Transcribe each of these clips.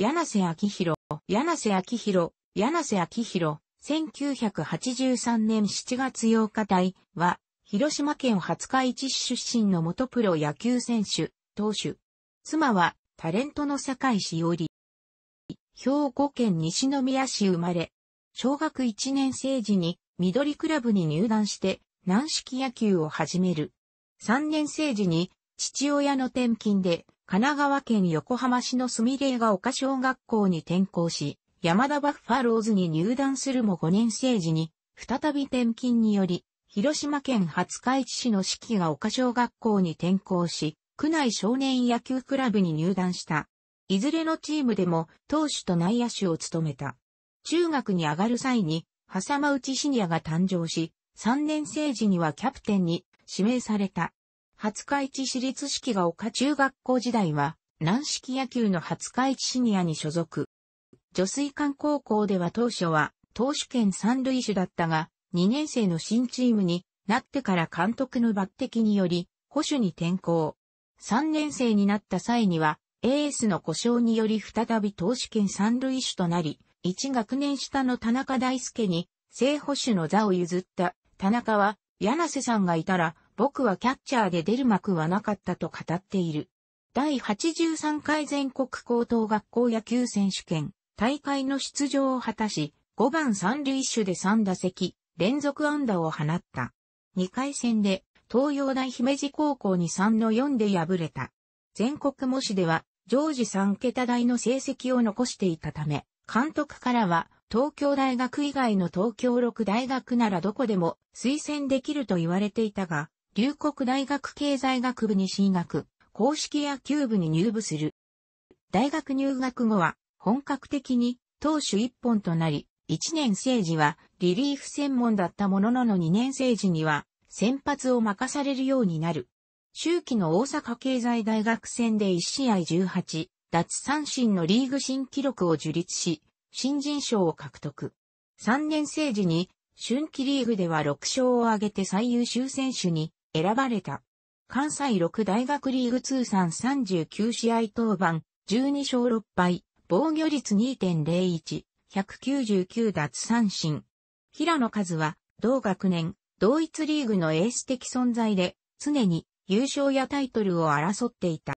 柳瀬昭弘、柳瀬昭弘、柳瀬明宏、1983年7月8日隊は、広島県廿日市市出身の元プロ野球選手、投手。妻は、タレントの坂井しおり。兵庫県西宮市生まれ。小学1年生時に、緑クラブに入団して、軟式野球を始める。3年生時に、父親の転勤で、神奈川県横浜市のすみれいが丘小学校に転校し、山田バッファローズに入団するも5年生時に、再び転勤により、広島県廿日市市の四季が丘小学校に転校し、区内少年野球クラブに入団した。いずれのチームでも投手と内野手を務めた。中学に上がる際に、ま間内シニアが誕生し、3年生時にはキャプテンに指名された。廿日市市立式が丘中学校時代は、軟式野球の廿日市シニアに所属。女水館高校では当初は、投手兼三塁手だったが、2年生の新チームになってから監督の抜擢により、保守に転向。3年生になった際には、エースの故障により再び投手兼三塁手となり、1学年下の田中大輔に、正保守の座を譲った。田中は、柳瀬さんがいたら、僕はキャッチャーで出る幕はなかったと語っている。第83回全国高等学校野球選手権大会の出場を果たし、5番三塁手で3打席、連続安打を放った。2回戦で東洋大姫路高校に3の4で敗れた。全国模試では常時3桁台の成績を残していたため、監督からは東京大学以外の東京6大学ならどこでも推薦できると言われていたが、龍谷大学経済学部に進学、公式野球部に入部する。大学入学後は本格的に投手一本となり、一年生時はリリーフ専門だったもののの二年生時には先発を任されるようになる。周期の大阪経済大学戦で1試合18、脱三振のリーグ新記録を樹立し、新人賞を獲得。3年生時に春季リーグでは6勝を挙げて最優秀選手に選ばれた。関西6大学リーグ通算39試合登板、12勝6敗、防御率2.01、199奪三振。平野和は、同学年、同一リーグのエース的存在で、常に優勝やタイトルを争っていた。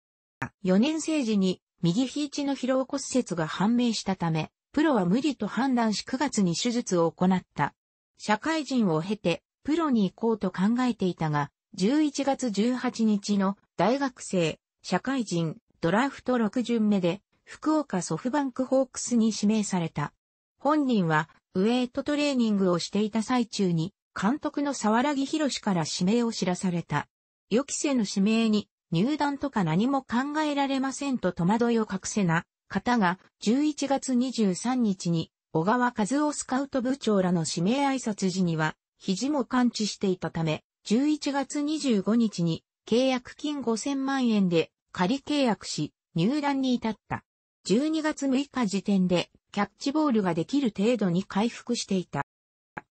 4年生時に右肘の疲労骨折が判明したため、プロは無理と判断し9月に手術を行った。社会人を経て、プロに行こうと考えていたが、11月18日の大学生、社会人、ドラフト6巡目で、福岡ソフバンクホークスに指名された。本人は、ウエイトトレーニングをしていた最中に、監督の沢良木博から指名を知らされた。予期せぬ指名に、入団とか何も考えられませんと戸惑いを隠せな、方が、11月23日に、小川和夫スカウト部長らの指名挨拶時には、肘も感知していたため、11月25日に契約金5000万円で仮契約し、入団に至った。12月6日時点でキャッチボールができる程度に回復していた。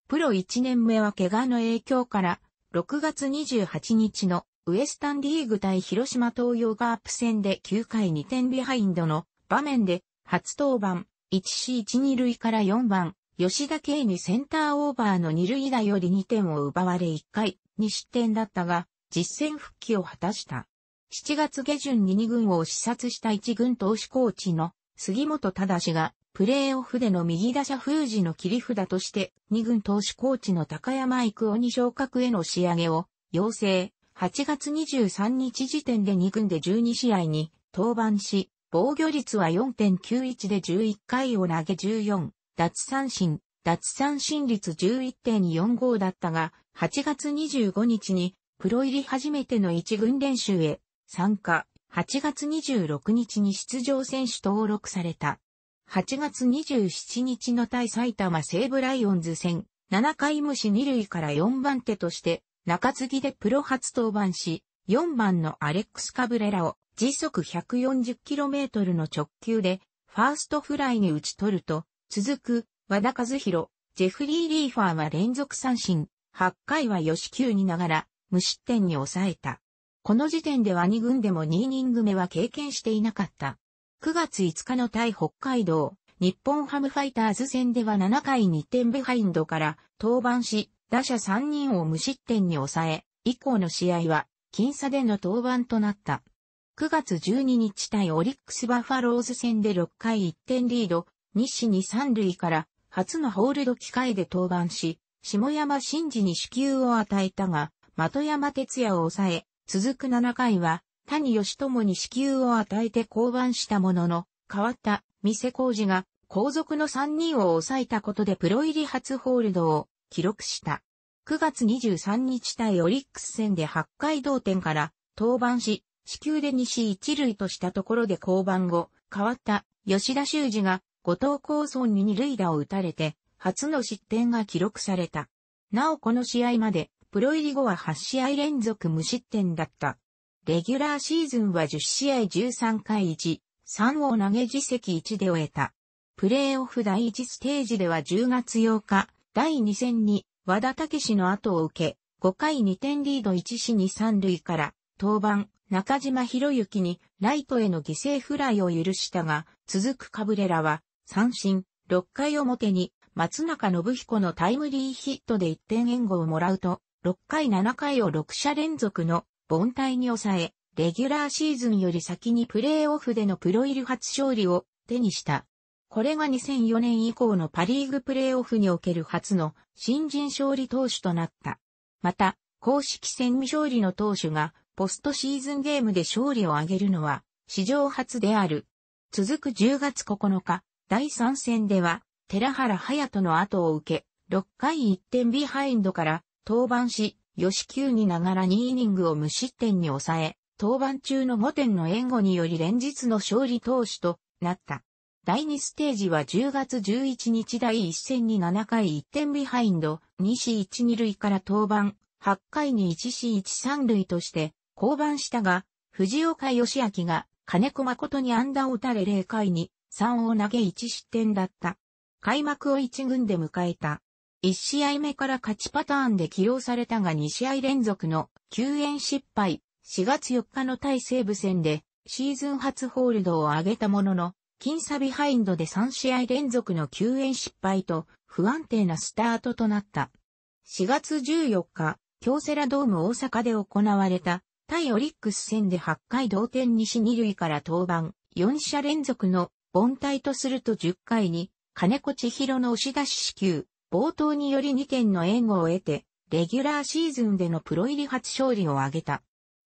プロ1年目は怪我の影響から、6月28日のウエスタンリーグ対広島東洋ガープ戦で9回2点ビハインドの場面で初登板 1C12 塁から4番吉田圭にセンターオーバーの2塁打より2点を奪われ1回2失点だったが、実戦復帰を果たした。7月下旬に2軍を視察した1軍投手コーチの杉本忠が、プレーオフでの右打者封じの切り札として、2軍投手コーチの高山育夫に昇格への仕上げを要請。8月23日時点で2軍で12試合に登板し、防御率は4.91で11回を投げ14、奪三振、奪三振率11.45だったが、8月25日にプロ入り初めての一軍練習へ参加、8月26日に出場選手登録された。8月27日の対埼玉西武ライオンズ戦、7回無視2塁から4番手として、中継ぎでプロ初登板し、4番のアレックス・カブレラを時速 140km の直球でファーストフライに打ち取ると、続く和田和弘、ジェフリー・リーファーは連続三振、8回は吉球にながら無失点に抑えた。この時点では2軍でも2イニング目は経験していなかった。9月5日の対北海道、日本ハムファイターズ戦では7回2点ビハインドから登板し、打者3人を無失点に抑え、以降の試合は、僅差での登板となった。9月12日対オリックスバファローズ戦で6回1点リード、西に3塁から初のホールド機会で登板し、下山真嗣に支給を与えたが、的山哲也を抑え、続く7回は、谷義友に支給を与えて降板したものの、変わった、店工事二が、後続の3人を抑えたことでプロ入り初ホールドを記録した。9月23日対オリックス戦で8回同点から登板し、支球で西一塁としたところで降板後、変わった吉田修二が後藤高村に二塁打を打たれて、初の失点が記録された。なおこの試合まで、プロ入り後は8試合連続無失点だった。レギュラーシーズンは10試合13回1、3を投げ実席1で終えた。プレーオフ第1ステージでは10月8日、第2戦に和田武史の後を受け、5回2点リード1死に3塁から、登板、中島博之にライトへの犠牲フライを許したが、続くカブレラは、三振、6回表に松中信彦のタイムリーヒットで1点援護をもらうと、6回7回を6者連続の凡退に抑え、レギュラーシーズンより先にプレーオフでのプロ入り初勝利を手にした。これが2004年以降のパリーグプレーオフにおける初の新人勝利投手となった。また、公式戦未勝利の投手がポストシーズンゲームで勝利を挙げるのは史上初である。続く10月9日、第3戦では寺原隼人の後を受け、6回1点ビハインドから登板し、吉球にながら2イニングを無失点に抑え、登板中の5点の援護により連日の勝利投手となった。第2ステージは10月11日第1戦に7回1点ビハインド、2死1、2塁から登板、8回に1死1、3塁として降板したが、藤岡義明が金子誠に安打を打たれ0回に3を投げ1失点だった。開幕を1軍で迎えた。1試合目から勝ちパターンで起用されたが2試合連続の救援失敗。4月4日の対西武戦でシーズン初ホールドを挙げたものの、僅差ビハインドで3試合連続の救援失敗と不安定なスタートとなった。4月14日、京セラドーム大阪で行われた対オリックス戦で8回同点西2塁から登板、4者連続の凡退とすると10回に金子千尋の押し出し支給、冒頭により2点の援護を得て、レギュラーシーズンでのプロ入り初勝利を挙げた。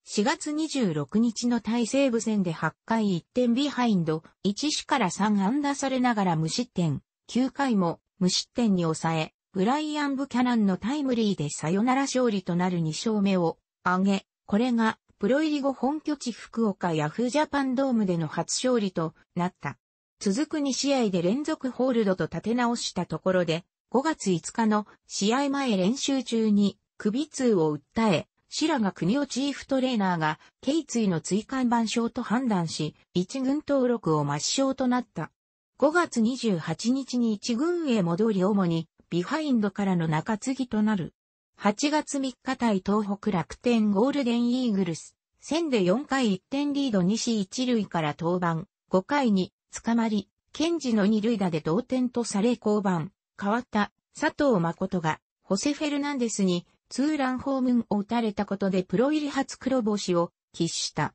4月26日の大西部戦で8回1点ビハインド、1死から3安打されながら無失点、9回も無失点に抑え、ブライアン・ブキャナンのタイムリーでサヨナラ勝利となる2勝目を挙げ、これがプロ入り後本拠地福岡ヤフージャパンドームでの初勝利となった。続く2試合で連続ホールドと立て直したところで、5月5日の試合前練習中に首痛を訴え、白が国をチーフトレーナーが、頸椎の椎間板症と判断し、1軍登録を抹消となった。5月28日に1軍へ戻り主に、ビハインドからの中継ぎとなる。8月3日対東北楽天ゴールデンイーグルス。戦で4回1点リード西一塁から登板。5回に捕まり、検事の二塁打で同点とされ降板、変わった佐藤誠が、ホセ・フェルナンデスにツーランホームンを打たれたことでプロ入り初黒星を喫した。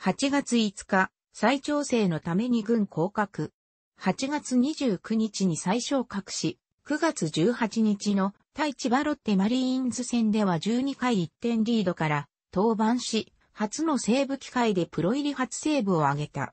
8月5日、再調整のために軍降格。8月29日に再昇格し、9月18日の対千葉ロッテマリーンズ戦では12回1点リードから登板し、初の西部機会でプロ入り初セーブを挙げた。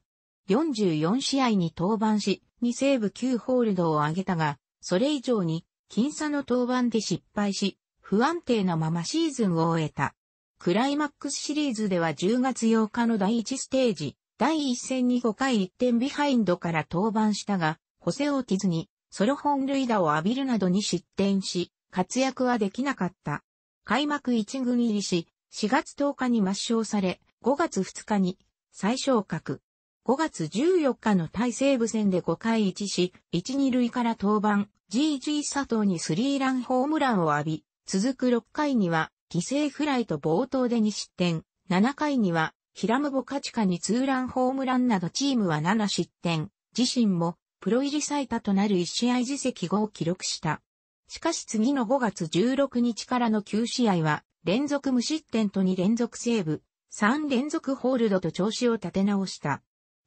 44試合に登板し、2セーブ9ホールドを挙げたが、それ以上に、僅差の登板で失敗し、不安定なままシーズンを終えた。クライマックスシリーズでは10月8日の第1ステージ、第1戦に5回1点ビハインドから登板したが、補正を切ずにソロ本塁打を浴びるなどに失点し、活躍はできなかった。開幕1軍入りし、4月10日に抹消され、5月2日に最昇格。5月14日の対西部戦で5回1し、1、2塁から登板、GG 佐藤にスリーランホームランを浴び、続く6回には、犠牲フライと冒頭で2失点、7回には、平ラボカチカにツーランホームランなどチームは7失点、自身も、プロ入り最多となる1試合自責後を記録した。しかし次の5月16日からの9試合は、連続無失点と2連続セーブ、3連続ホールドと調子を立て直した。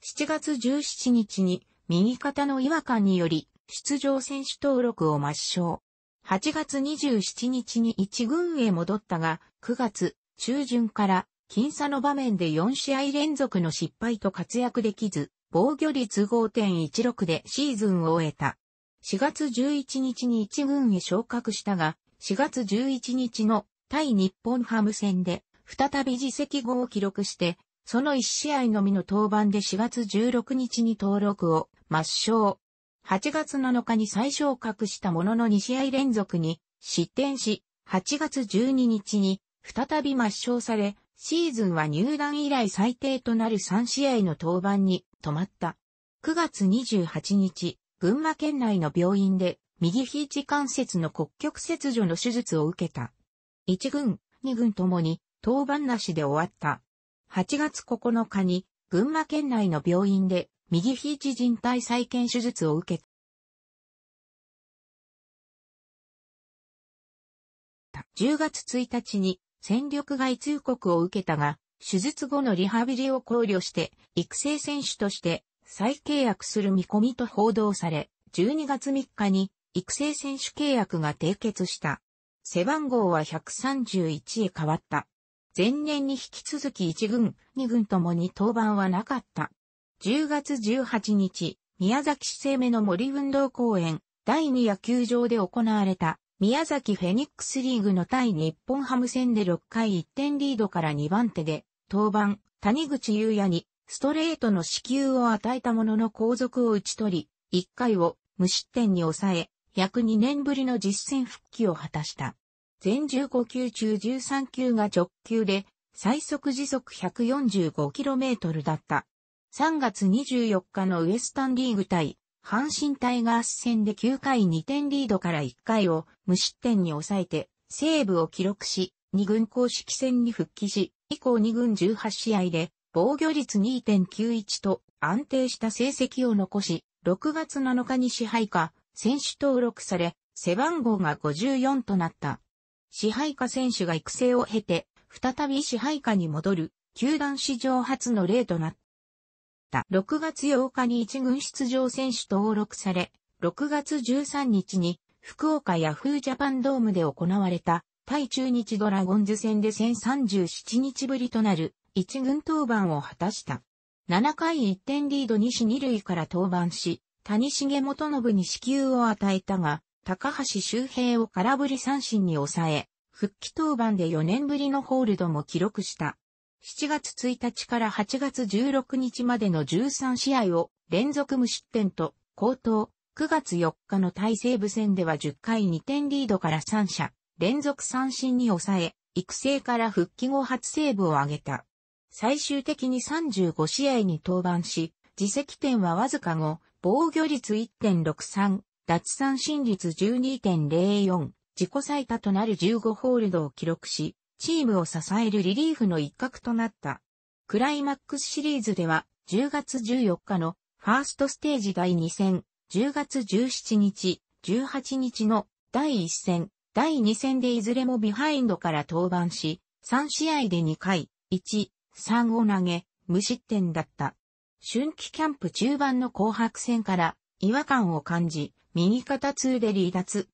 7月17日に右肩の違和感により出場選手登録を抹消。8月27日に一軍へ戻ったが、9月中旬から僅差の場面で4試合連続の失敗と活躍できず、防御率5.16でシーズンを終えた。4月11日に一軍へ昇格したが、4月11日の対日本ハム戦で再び自責号を記録してその1試合のみの登板で4月16日に登録を抹消。8月7日に最昇格したものの2試合連続に失点し、8月12日に再び抹消され、シーズンは入団以来最低となる3試合の登板に止まった。9月28日、群馬県内の病院で右肘関節の骨極切除の手術を受けた。1軍、2軍ともに登板なしで終わった。8月9日に群馬県内の病院で右肘人体再建手術を受けた。10月1日に戦力外通告を受けたが、手術後のリハビリを考慮して育成選手として再契約する見込みと報道され、12月3日に育成選手契約が締結した。背番号は131へ変わった。前年に引き続き1軍、2軍ともに登板はなかった。10月18日、宮崎市生目の森運動公園、第2野球場で行われた、宮崎フェニックスリーグの対日本ハム戦で6回1点リードから2番手で、登板、谷口優也に、ストレートの支給を与えたものの後続を打ち取り、1回を無失点に抑え、約2年ぶりの実戦復帰を果たした。全15球中13球が直球で、最速時速 145km だった。3月24日のウエスタンリーグ対、阪神タイガース戦で9回2点リードから1回を無失点に抑えて、セーブを記録し、2軍公式戦に復帰し、以降2軍18試合で、防御率2.91と安定した成績を残し、6月7日に支配下、選手登録され、背番号が54となった。支配下選手が育成を経て、再び支配下に戻る、球団史上初の例となった。6月8日に一軍出場選手登録され、6月13日に福岡ヤフージャパンドームで行われた対中日ドラゴンズ戦で1037日ぶりとなる一軍登板を果たした。7回1点リード西2塁から登板し、谷重元信に支給を与えたが、高橋周平を空振り三振に抑え、復帰登板で4年ぶりのホールドも記録した。7月1日から8月16日までの13試合を連続無失点と、高騰、9月4日の大西部戦では10回2点リードから3者、連続三振に抑え、育成から復帰後初セーブを挙げた。最終的に35試合に登板し、自責点はわずか後、防御率1.63、奪三振率12.04、自己最多となる15ホールドを記録し、チームを支えるリリーフの一角となった。クライマックスシリーズでは、10月14日のファーストステージ第2戦、10月17日、18日の第1戦、第2戦でいずれもビハインドから登板し、3試合で2回、1、3を投げ、無失点だった。春季キャンプ中盤の紅白戦から違和感を感じ、右肩痛で離脱。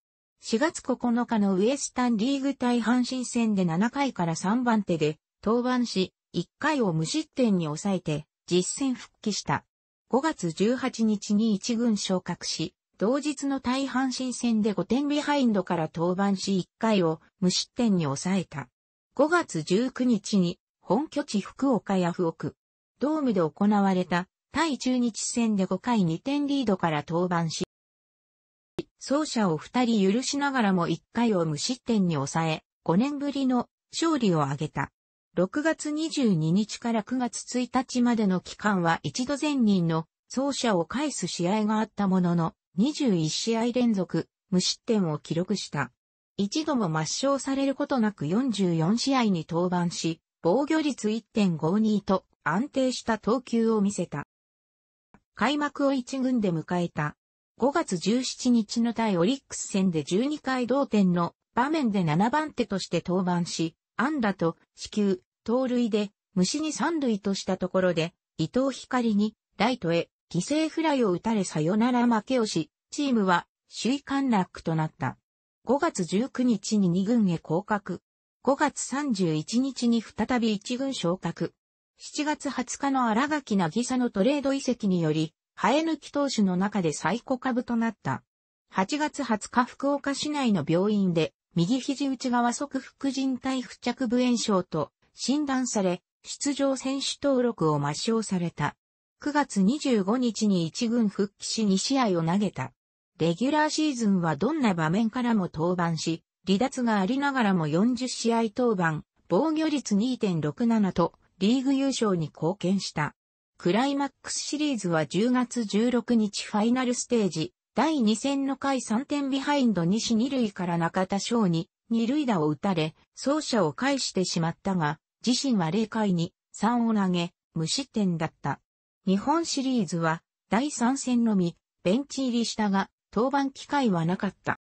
4月9日のウエスタンリーグ対阪神戦で7回から3番手で登板し、1回を無失点に抑えて実戦復帰した。5月18日に1軍昇格し、同日の対阪神戦で5点ビハインドから登板し1回を無失点に抑えた。5月19日に本拠地福岡ヤフオク。ドームで行われた対中日戦で5回2点リードから登板し、走者を二人許しながらも一回を無失点に抑え、5年ぶりの勝利を挙げた。6月22日から9月1日までの期間は一度前人の走者を返す試合があったものの、21試合連続無失点を記録した。一度も抹消されることなく44試合に登板し、防御率1.52と安定した投球を見せた。開幕を一軍で迎えた5月17日の対オリックス戦で12回同点の場面で7番手として登板し、安打と死球、盗塁で虫に三塁としたところで、伊藤光にライトへ犠牲フライを打たれさよなら負けをし、チームは首位陥落となった。5月19日に2軍へ降格。5月31日に再び1軍昇格。7月20日の荒垣渚のトレード移籍により、生え抜き投手の中で最古株となった。8月20日福岡市内の病院で、右肘内側側副靭帯付着部炎症と診断され、出場選手登録を抹消された。9月25日に一軍復帰し2試合を投げた。レギュラーシーズンはどんな場面からも登板し、離脱がありながらも40試合登板、防御率2.67とリーグ優勝に貢献した。クライマックスシリーズは10月16日ファイナルステージ、第2戦の回3点ビハインド西2塁から中田翔に2塁打を打たれ、走者を返してしまったが、自身は0回に3を投げ、無失点だった。日本シリーズは第3戦のみ、ベンチ入りしたが、登板機会はなかった。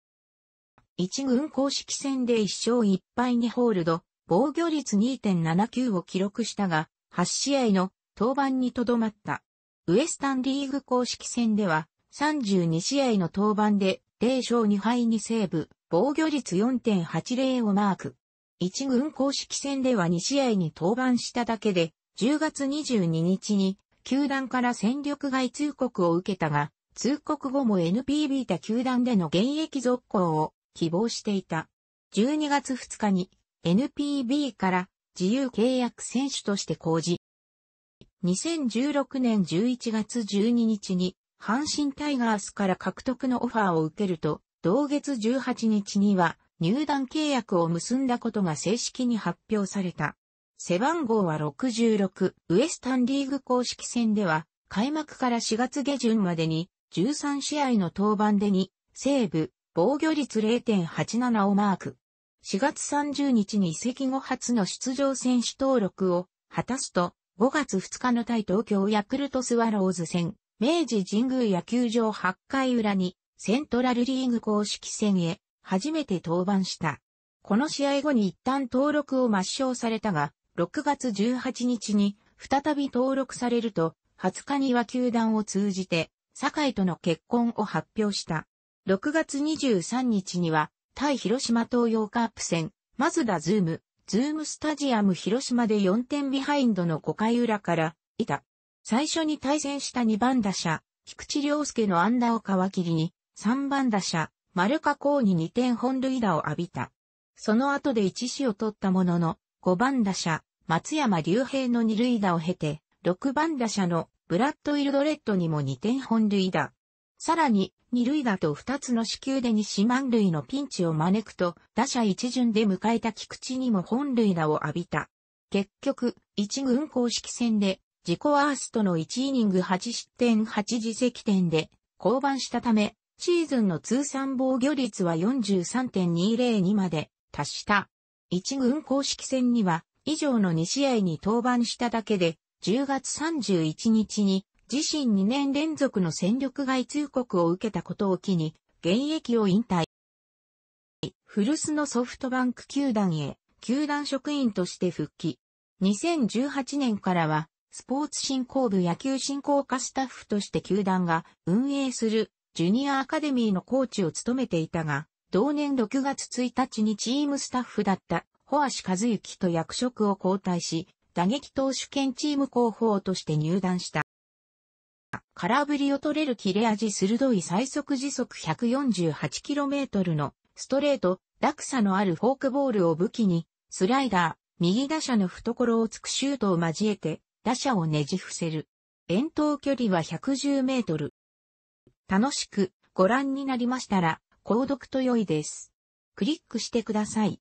1軍公式戦で1勝1敗にホールド、防御率2.79を記録したが、8試合の登板にとどまった。ウエスタンリーグ公式戦では、32試合の登板で0勝2敗にセーブ、防御率4.80をマーク。1軍公式戦では2試合に登板しただけで、10月22日に、球団から戦力外通告を受けたが、通告後も NPB 他球団での現役続行を希望していた。12月2日に NPB から自由契約選手として公示。2016年11月12日に、阪神タイガースから獲得のオファーを受けると、同月18日には入団契約を結んだことが正式に発表された。背番号は66、ウエスタンリーグ公式戦では、開幕から4月下旬までに13試合の登板で2、西部、防御率0.87をマーク。4月30日に移籍後初の出場選手登録を果たすと、5月2日の対東京ヤクルトスワローズ戦、明治神宮野球場8回裏に、セントラルリーグ公式戦へ、初めて登板した。この試合後に一旦登録を抹消されたが、6月18日に、再び登録されると、20日には球団を通じて、堺との結婚を発表した。6月23日には、対広島東洋カープ戦、マズダズーム、ズームスタジアム広島で4点ビハインドの5回裏から、いた。最初に対戦した2番打者、菊池良介の安打を皮切りに、3番打者、丸加工に2点本塁打を浴びた。その後で1死を取ったものの、5番打者、松山竜平の2塁打を経て、6番打者のブラッド・ウィルドレッドにも2点本塁打。さらに、二塁打と二つの四球で西満塁のピンチを招くと、打者一巡で迎えた菊池にも本塁打を浴びた。結局、一軍公式戦で、自己ワーストの1イニング8失点8自責点で、降板したため、シーズンの通算防御率は43.202にまで達した。一軍公式戦には、以上の2試合に登板しただけで、10月31日に自身2年連続の戦力外通告を受けたことを機に、現役を引退。古巣のソフトバンク球団へ、球団職員として復帰。2018年からは、スポーツ振興部野球振興課スタッフとして球団が運営するジュニアアカデミーのコーチを務めていたが、同年6月1日にチームスタッフだったホアシカズユキと役職を交代し、打撃投手兼チーム広報として入団した。空振りを取れる切れ味鋭い最速時速 148km のストレート、落差のあるフォークボールを武器に、スライダー、右打者の懐をつくシュートを交えて、打者をねじ伏せる。遠投距離は110メートル。楽しくご覧になりましたら、購読と良いです。クリックしてください。